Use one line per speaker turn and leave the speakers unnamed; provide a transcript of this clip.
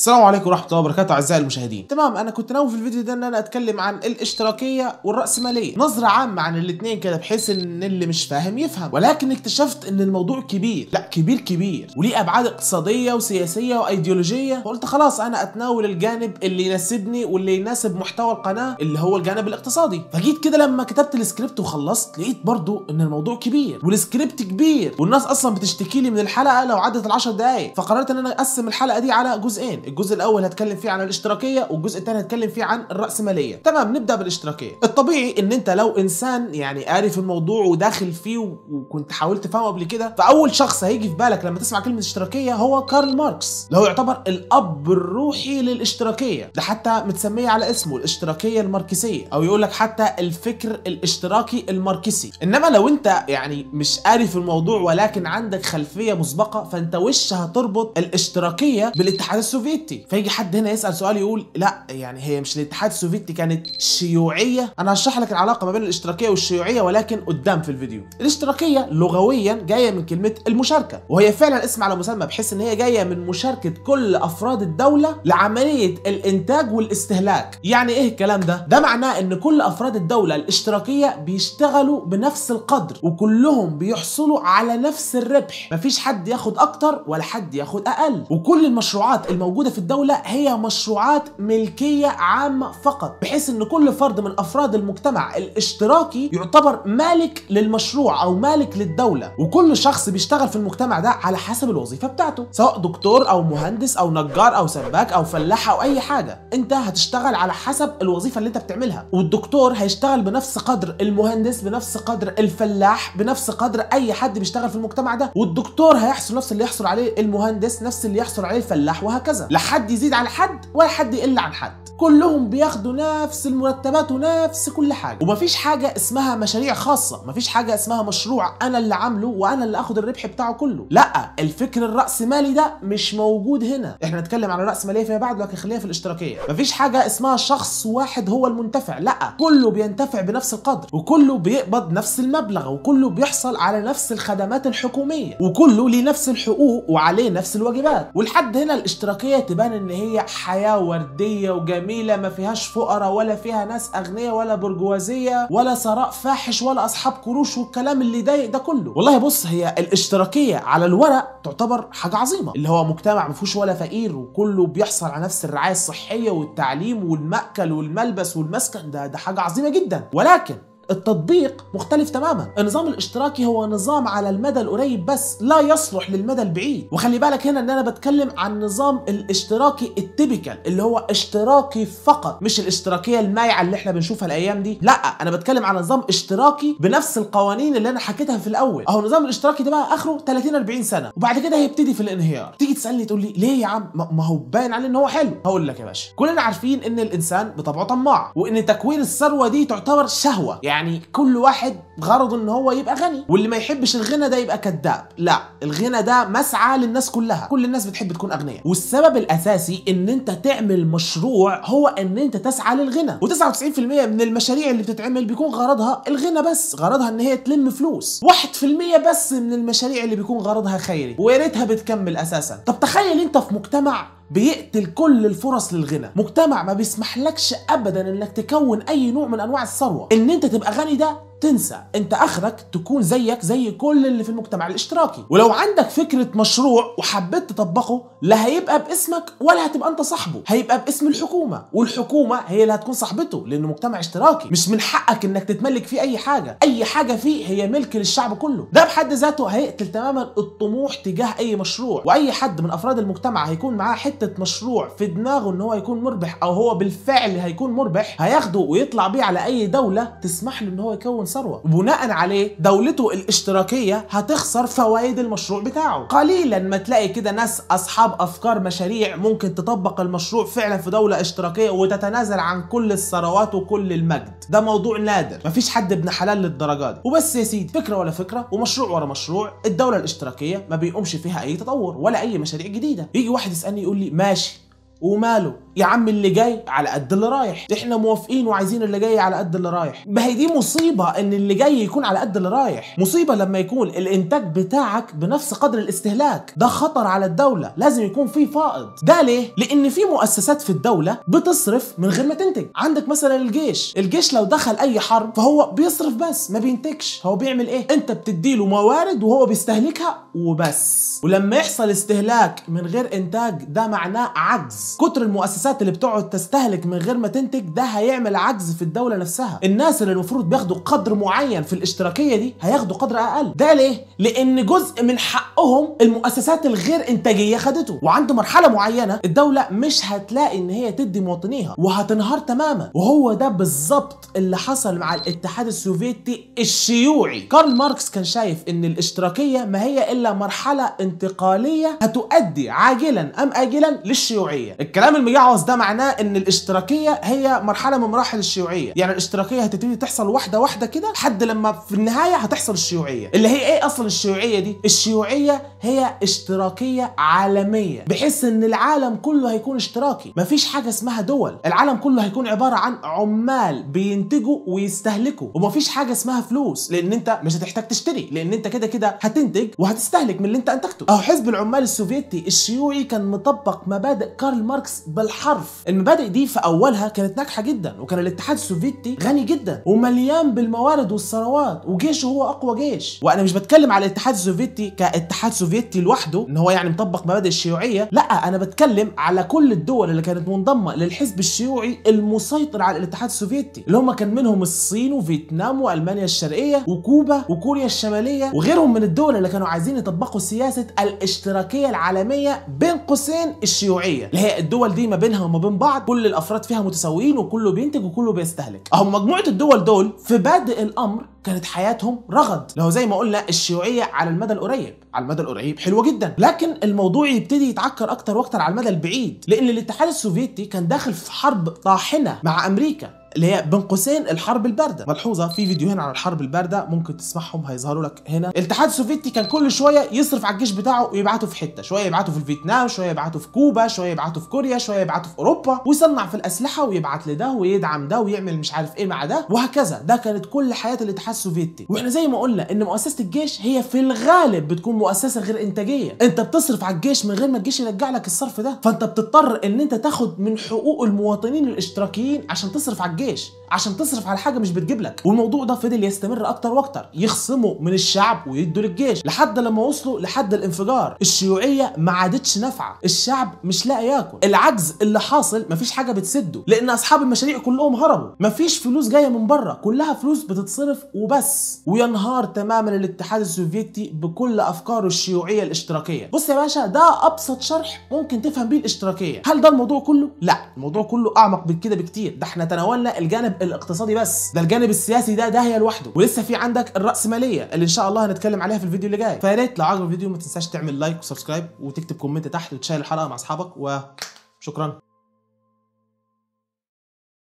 السلام عليكم ورحمه الله وبركاته اعزائي المشاهدين تمام انا كنت ناوي في الفيديو ده ان انا اتكلم عن الاشتراكيه والراسماليه نظره عامه عن الاثنين كده بحيث ان اللي مش فاهم يفهم ولكن اكتشفت ان الموضوع كبير لا كبير كبير وليه ابعاد اقتصاديه وسياسيه وايديولوجيه فقلت خلاص انا اتناول الجانب اللي يناسبني واللي يناسب محتوى القناه اللي هو الجانب الاقتصادي فجيت كده لما كتبت السكريبت وخلصت لقيت برضو ان الموضوع كبير والسكريبت كبير والناس اصلا بتشتكي لي من الحلقه لو عدت ال 10 دقائق فقررت ان انا اقسم الحلقه دي على جزئين الجزء الاول هتكلم فيه عن الاشتراكيه والجزء الثاني هتكلم فيه عن الراسماليه تمام نبدا بالاشتراكيه الطبيعي ان انت لو انسان يعني قاري في الموضوع وداخل فيه وكنت حاولت تفهمه قبل كده فاول شخص هيجي في بالك لما تسمع كلمه اشتراكيه هو كارل ماركس اللي هو يعتبر الاب الروحي للاشتراكيه ده حتى متسميه على اسمه الاشتراكيه الماركسيه او يقول لك حتى الفكر الاشتراكي الماركسي انما لو انت يعني مش قاري في الموضوع ولكن عندك خلفيه مسبقه فانت وش هتربط الاشتراكيه بالاتحاد السوفيتي السوفيتي فيجي حد هنا يسال سؤال يقول لا يعني هي مش الاتحاد السوفيتي كانت شيوعيه انا هشرح لك العلاقه ما بين الاشتراكيه والشيوعيه ولكن قدام في الفيديو الاشتراكيه لغويا جايه من كلمه المشاركه وهي فعلا اسم على مسمى بحيث ان هي جايه من مشاركه كل افراد الدوله لعمليه الانتاج والاستهلاك يعني ايه الكلام ده ده معناه ان كل افراد الدوله الاشتراكيه بيشتغلوا بنفس القدر وكلهم بيحصلوا على نفس الربح مفيش حد ياخد اكتر ولا حد ياخد اقل وكل المشروعات الموجوده موجوده في الدوله هي مشروعات ملكيه عامه فقط بحيث ان كل فرد من افراد المجتمع الاشتراكي يعتبر مالك للمشروع او مالك للدوله وكل شخص بيشتغل في المجتمع ده على حسب الوظيفه بتاعته سواء دكتور او مهندس او نجار او سباك او فلاح او اي حاجه انت هتشتغل على حسب الوظيفه اللي انت بتعملها والدكتور هيشتغل بنفس قدر المهندس بنفس قدر الفلاح بنفس قدر اي حد بيشتغل في المجتمع ده والدكتور هيحصل نفس اللي يحصل عليه المهندس نفس اللي يحصل عليه الفلاح وهكذا لا حد يزيد على حد ولا حد يقل عن حد كلهم بياخدوا نفس المرتبات ونفس كل حاجه ومفيش حاجه اسمها مشاريع خاصه مفيش حاجه اسمها مشروع انا اللي عامله وانا اللي اخد الربح بتاعه كله لا الفكر الراسمالي ده مش موجود هنا احنا هنتكلم على الراسماليه فيما بعد لكن خلينا في الاشتراكيه مفيش حاجه اسمها شخص واحد هو المنتفع لا كله بينتفع بنفس القدر وكله بيقبض نفس المبلغ وكله بيحصل على نفس الخدمات الحكوميه وكله ليه نفس الحقوق وعليه نفس الواجبات ولحد هنا الاشتراكيه ازاي تبان ان هي حياه ورديه وجميله ما فيهاش فقراء ولا فيها ناس اغنية ولا برجوازيه ولا ثراء فاحش ولا اصحاب قروش والكلام اللي ضايق ده كله والله بص هي الاشتراكيه على الورق تعتبر حاجه عظيمه اللي هو مجتمع ما فيهوش ولا فقير وكله بيحصل على نفس الرعايه الصحيه والتعليم والمأكل والملبس والمسكن ده ده حاجه عظيمه جدا ولكن التطبيق مختلف تماما النظام الاشتراكي هو نظام على المدى القريب بس لا يصلح للمدى البعيد وخلي بالك هنا ان انا بتكلم عن النظام الاشتراكي التيبيكال اللي هو اشتراكي فقط مش الاشتراكيه المايعه اللي احنا بنشوفها الايام دي لا انا بتكلم عن نظام اشتراكي بنفس القوانين اللي انا حكيتها في الاول اهو النظام الاشتراكي ده بقى اخره 30 40 سنه وبعد كده هيبتدي في الانهيار تيجي تسالني تقول لي ليه يا عم ما هو باين عليه ان هو حلو هقول لك يا باشا كلنا عارفين ان الانسان بطبعه طماع وان تكوين الثروه دي تعتبر شهوه يعني يعني كل واحد غرضه ان هو يبقى غني واللي ما يحبش الغنى ده يبقى كذاب لا الغنى ده مسعى للناس كلها كل الناس بتحب تكون اغنياء والسبب الاساسي ان انت تعمل مشروع هو ان انت تسعى للغنى و99% من المشاريع اللي بتتعمل بيكون غرضها الغنى بس غرضها ان هي تلم فلوس 1% بس من المشاريع اللي بيكون غرضها خيري ويا ريتها بتكمل اساسا طب تخيل انت في مجتمع بيقتل كل الفرص للغنى مجتمع ما بيسمحلكش ابدا انك تكون اي نوع من انواع الثروه ان انت تبقى غني ده تنسى انت اخرك تكون زيك زي كل اللي في المجتمع الاشتراكي ولو عندك فكره مشروع وحبيت تطبقه لا هيبقى باسمك ولا هتبقى انت صاحبه هيبقى باسم الحكومه والحكومه هي اللي هتكون صاحبته لانه مجتمع اشتراكي مش من حقك انك تتملك فيه اي حاجه اي حاجه فيه هي ملك للشعب كله ده بحد ذاته هيقتل تماما الطموح تجاه اي مشروع واي حد من افراد المجتمع هيكون معاه حته مشروع في دماغه ان هو يكون مربح او هو بالفعل هيكون مربح هياخده ويطلع بيه على اي دوله تسمح له ان هو يكون ثروة وبناء عليه دولته الاشتراكية هتخسر فوائد المشروع بتاعه قليلا ما تلاقي كده ناس أصحاب أفكار مشاريع ممكن تطبق المشروع فعلا في دولة اشتراكية وتتنازل عن كل الثروات وكل المجد ده موضوع نادر مفيش حد ابن حلال للدرجة دي وبس يا سيدي فكرة ولا فكرة ومشروع ورا مشروع الدولة الاشتراكية ما بيقومش فيها أي تطور ولا أي مشاريع جديدة يجي واحد يسألني يقول لي ماشي وماله يا عم اللي جاي على قد اللي رايح احنا موافقين وعايزين اللي جاي على قد اللي رايح ما هي دي مصيبه ان اللي جاي يكون على قد اللي رايح مصيبه لما يكون الانتاج بتاعك بنفس قدر الاستهلاك ده خطر على الدوله لازم يكون في فائض ده ليه لان في مؤسسات في الدوله بتصرف من غير ما تنتج عندك مثلا الجيش الجيش لو دخل اي حرب فهو بيصرف بس ما بينتجش هو بيعمل ايه انت بتديله موارد وهو بيستهلكها وبس ولما يحصل استهلاك من غير انتاج ده معناه عجز كتر المؤسسات اللي بتقعد تستهلك من غير ما تنتج ده هيعمل عجز في الدوله نفسها الناس اللي المفروض بياخدوا قدر معين في الاشتراكيه دي هياخدوا قدر اقل ده ليه لان جزء من حقهم المؤسسات الغير انتاجيه خدته وعند مرحله معينه الدوله مش هتلاقي ان هي تدي مواطنيها وهتنهار تماما وهو ده بالظبط اللي حصل مع الاتحاد السوفيتي الشيوعي كارل ماركس كان شايف ان الاشتراكيه ما هي الا مرحله انتقاليه هتؤدي عاجلا ام اجلا للشيوعيه الكلام المجعوز ده معناه ان الاشتراكيه هي مرحله من مراحل الشيوعيه يعني الاشتراكيه هتبتدي تحصل واحده واحده كده لحد لما في النهايه هتحصل الشيوعيه اللي هي ايه اصلا الشيوعيه دي الشيوعيه هي اشتراكيه عالميه بحيث ان العالم كله هيكون اشتراكي مفيش حاجه اسمها دول العالم كله هيكون عباره عن عمال بينتجوا ويستهلكوا ومفيش حاجه اسمها فلوس لان انت مش هتحتاج تشتري لان انت كده كده هتنتج وهتستهلك من اللي انت انتجته اهو حزب العمال السوفيتي الشيوعي كان مطبق مبادئ كارل ماركس بالحرف المبادئ دي في اولها كانت ناجحه جدا وكان الاتحاد السوفيتي غني جدا ومليان بالموارد والثروات وجيشه هو اقوى جيش وانا مش بتكلم على الاتحاد السوفيتي كاتحاد سوفيتي لوحده ان هو يعني مطبق مبادئ الشيوعيه لا انا بتكلم على كل الدول اللي كانت منضمه للحزب الشيوعي المسيطر على الاتحاد السوفيتي اللي هم كان منهم الصين وفيتنام والمانيا الشرقيه وكوبا وكوريا الشماليه وغيرهم من الدول اللي كانوا عايزين يطبقوا سياسه الاشتراكيه العالميه بين قوسين الشيوعيه اللي هي الدول دي ما بينها وما بين بعض كل الافراد فيها متساويين وكله بينتج وكله بيستهلك اهو مجموعه الدول دول في بادئ الامر كانت حياتهم رغد لو زي ما قلنا الشيوعيه على المدى القريب على المدى القريب حلوه جدا لكن الموضوع يبتدي يتعكر اكتر واكتر على المدى البعيد لان الاتحاد السوفيتي كان داخل في حرب طاحنه مع امريكا اللي هي بين قوسين الحرب البارده ملحوظه في فيديوهين عن الحرب البارده ممكن تسمعهم هيظهروا لك هنا الاتحاد السوفيتي كان كل شويه يصرف على الجيش بتاعه ويبعته في حته شويه يبعته في فيتنام شويه يبعته في كوبا شويه يبعته في كوريا شويه يبعته في اوروبا ويصنع في الاسلحه ويبعت لده ويدعم ده ويعمل مش عارف ايه مع ده وهكذا ده كانت كل حياه الاتحاد السوفيتي واحنا زي ما قلنا ان مؤسسه الجيش هي في الغالب بتكون مؤسسه غير انتاجيه انت بتصرف على الجيش من غير ما الجيش يرجع لك الصرف ده فانت بتضطر ان انت تاخد من حقوق المواطنين الاشتراكيين عشان تصرف على yes عشان تصرف على حاجه مش بتجيب لك والموضوع ده فضل يستمر اكتر واكتر يخصموا من الشعب ويدوا للجيش لحد لما وصلوا لحد الانفجار الشيوعيه ما عادتش نافعه الشعب مش لاقي ياكل العجز اللي حاصل مفيش حاجه بتسده لان اصحاب المشاريع كلهم هربوا مفيش فلوس جايه من بره كلها فلوس بتتصرف وبس وينهار تماما الاتحاد السوفيتي بكل افكاره الشيوعيه الاشتراكيه بص يا باشا ده ابسط شرح ممكن تفهم بيه الاشتراكيه هل ده الموضوع كله لا الموضوع كله اعمق من كده بكتير ده احنا تناولنا الجانب الاقتصادي بس ده الجانب السياسي ده داهيه لوحده ولسه في عندك الراسماليه اللي ان شاء الله هنتكلم عليها في الفيديو اللي جاي فيا ريت لو عجبك الفيديو ما تنساش تعمل لايك وسبسكرايب وتكتب كومنت تحت وتشير الحلقه مع اصحابك وشكرا